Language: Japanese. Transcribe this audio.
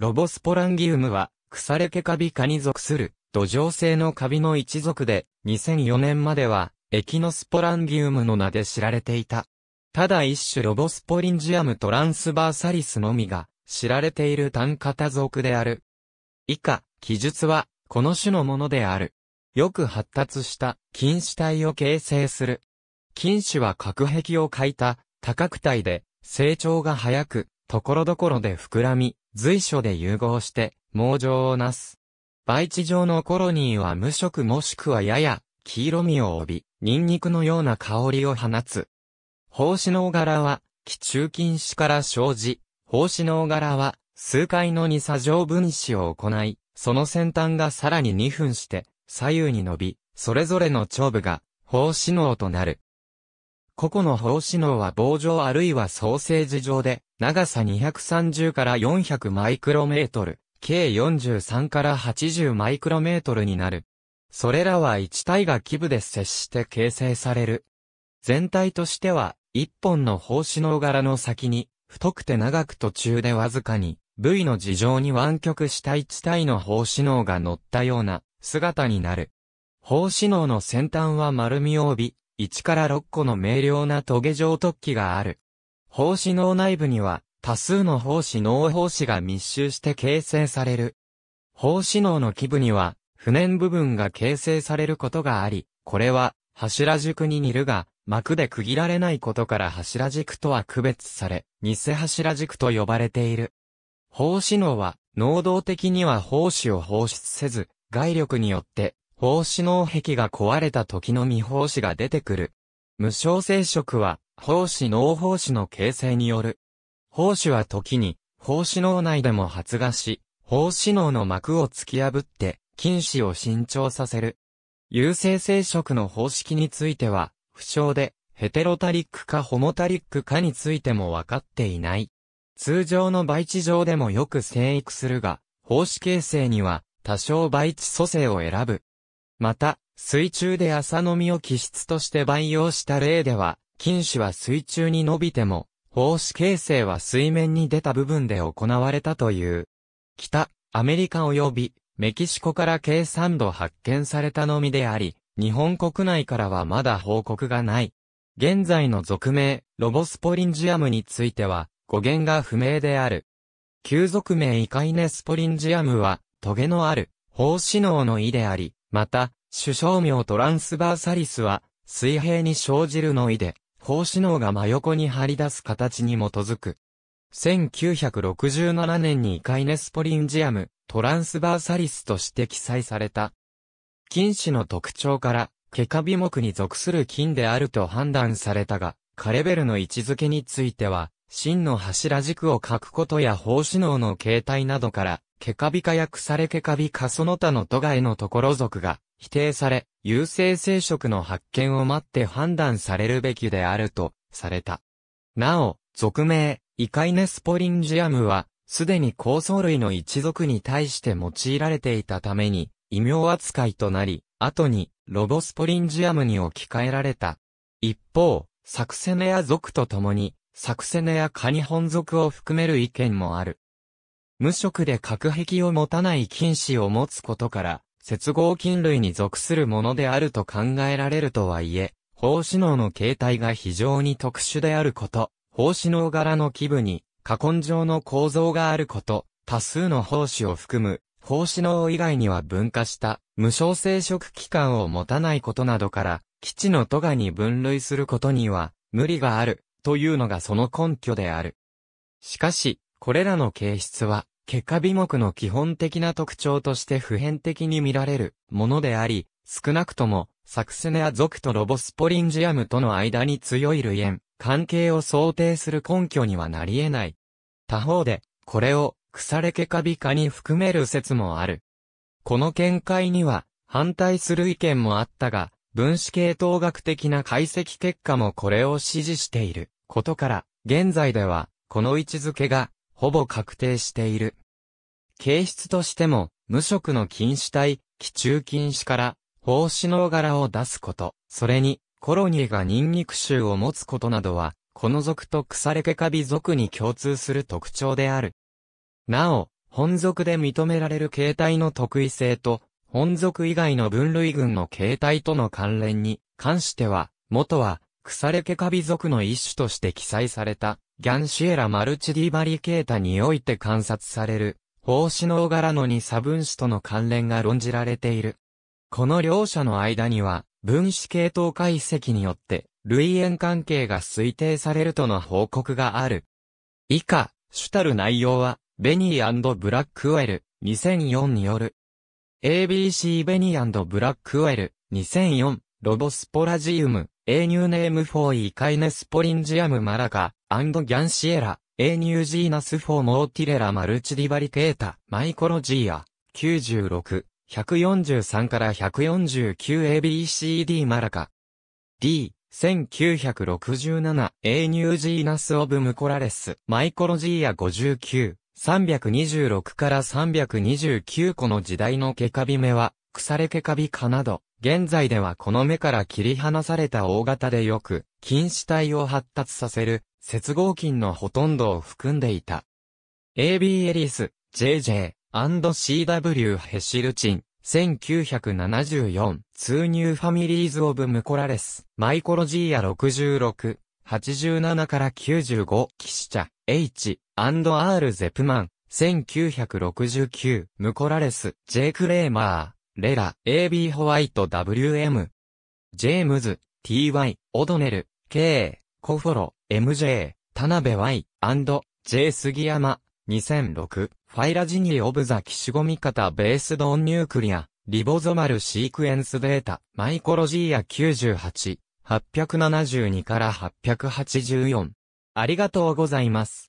ロボスポランギウムは、腐れ毛カビ科に属する、土壌性のカビの一族で、2004年までは、エキノスポランギウムの名で知られていた。ただ一種ロボスポリンジアムトランスバーサリスのみが、知られている単型属である。以下、記述は、この種のものである。よく発達した菌糸体を形成する。菌糸は隔壁を欠いた多角体で成長が早く、ところどころで膨らみ、随所で融合して、猛状をなす。培地上のコロニーは無色もしくはやや、黄色みを帯び、ニンニクのような香りを放つ。胞子の柄は、気中菌子から生じ、胞子の柄は、数回の二作状分子を行い、その先端がさらに2分して、左右に伸び、それぞれの頂部が、胞子脳となる。個々の胞子脳は棒状あるいは創生地上状で、長さ230から400マイクロメートル、計43から80マイクロメートルになる。それらは一体が基部で接して形成される。全体としては、一本の胞子脳柄の先に、太くて長く途中でわずかに、V の事情に湾曲した一体の胞子脳が乗ったような姿になる。胞子脳の先端は丸みを帯び、1から6個の明瞭な棘状突起がある。胞子脳内部には、多数の胞子脳胞子が密集して形成される。胞子脳の基部には、不燃部分が形成されることがあり、これは、柱軸に似るが、膜で区切られないことから柱軸とは区別され、偽柱軸と呼ばれている。胞子脳は、能動的には胞子を放出せず、外力によって胞子脳壁が壊れた時の未胞子が出てくる。無症生殖は、胞子脳胞子の形成による。胞子は時に、胞子脳内でも発芽し、胞子脳の膜を突き破って、菌糸を伸長させる。有性生殖の方式については、不詳で、ヘテロタリックかホモタリックかについても分かっていない。通常の培地上でもよく生育するが、胞子形成には、多少培地組成を選ぶまた、水中で朝のみを気質として培養した例では、菌糸は水中に伸びても、胞子形成は水面に出た部分で行われたという。北、アメリカ及び、メキシコから計3度発見されたのみであり、日本国内からはまだ報告がない。現在の俗名、ロボスポリンジアムについては、語源が不明である。旧俗名イカイネスポリンジアムは、トゲのある、胞子脳の意であり、また、主称名トランスバーサリスは、水平に生じるの意で、放子脳が真横に張り出す形に基づく。1967年にカイネスポリンジアム、トランスバーサリスとして記載された。菌糸の特徴から、ケカビ目に属する菌であると判断されたが、カレベルの位置づけについては、真の柱軸を書くことや放子脳の形態などから、ケカビカや腐れケカビカその他の都外のところ属が否定され、有性生殖の発見を待って判断されるべきであるとされた。なお、俗名、イカイネスポリンジアムは、すでに構想類の一族に対して用いられていたために、異名扱いとなり、後に、ロボスポリンジアムに置き換えられた。一方、サクセネア族と共に、サクセネアカニ本族を含める意見もある。無色で隔壁を持たない菌糸を持つことから、接合菌類に属するものであると考えられるとはいえ、胞子脳の形態が非常に特殊であること、胞子脳柄の基部に、花根状の構造があること、多数の胞子を含む、胞子脳以外には分化した、無償生殖器官を持たないことなどから、基地のトガに分類することには、無理がある、というのがその根拠である。しかし、これらの形質は、結果美目の基本的な特徴として普遍的に見られるものであり、少なくとも、サクセネア族とロボスポリンジアムとの間に強い類縁、関係を想定する根拠にはなり得ない。他方で、これを、腐れ毛カビ化に含める説もある。この見解には、反対する意見もあったが、分子系統学的な解析結果もこれを支持していることから、現在では、この位置づけが、ほぼ確定している。形質としても、無色の禁止体、気中禁止から、胞子の柄を出すこと、それに、コロニーがニンニク臭を持つことなどは、この属と腐れ毛カビ属に共通する特徴である。なお、本属で認められる形態の特異性と、本属以外の分類群の形態との関連に関しては、元は、腐れ毛カビ属の一種として記載されたギャンシエラ・マルチディバリケータにおいて観察される、法子の柄の二差分子との関連が論じられている。この両者の間には、分子系統解析によって、類縁関係が推定されるとの報告がある。以下、主たる内容は、ベニーブラックウェル、2004による。ABC ベニーブラックウェル、2004、ロボスポラジウム、A ニューネームフォーイカイネスポリンジアムマラカ、アンドギャンシエラ、エーニュージーナスフォーモーティレラマルチディバリケータ、マイコロジーア、96、143から 149ABCD マラカ。D、1967、エーニュージーナスオブムコラレス、マイコロジーア59、326から329個の時代のケカビ目は、腐れケカビカなど、現在ではこの目から切り離された大型でよく、菌糸体を発達させる、接合金のほとんどを含んでいた。AB エリス、JJ、&CW ヘシルチン、1974、通入ファミリーズ・オブ・ムコラレス、マイコロジーア66、87から95、キシチャ、H、&R ゼプマン、1969、ムコラレス、J クレーマー、レラ、AB ホワイト WM、ジェームズ、TY、オドネル、K、コフォロ、MJ、田辺 Y、J 杉山、2006、ファイラジニーオブザキシゴミ方ベースドンニュークリア、リボゾマルシークエンスデータ、マイコロジーア98、872から884。ありがとうございます。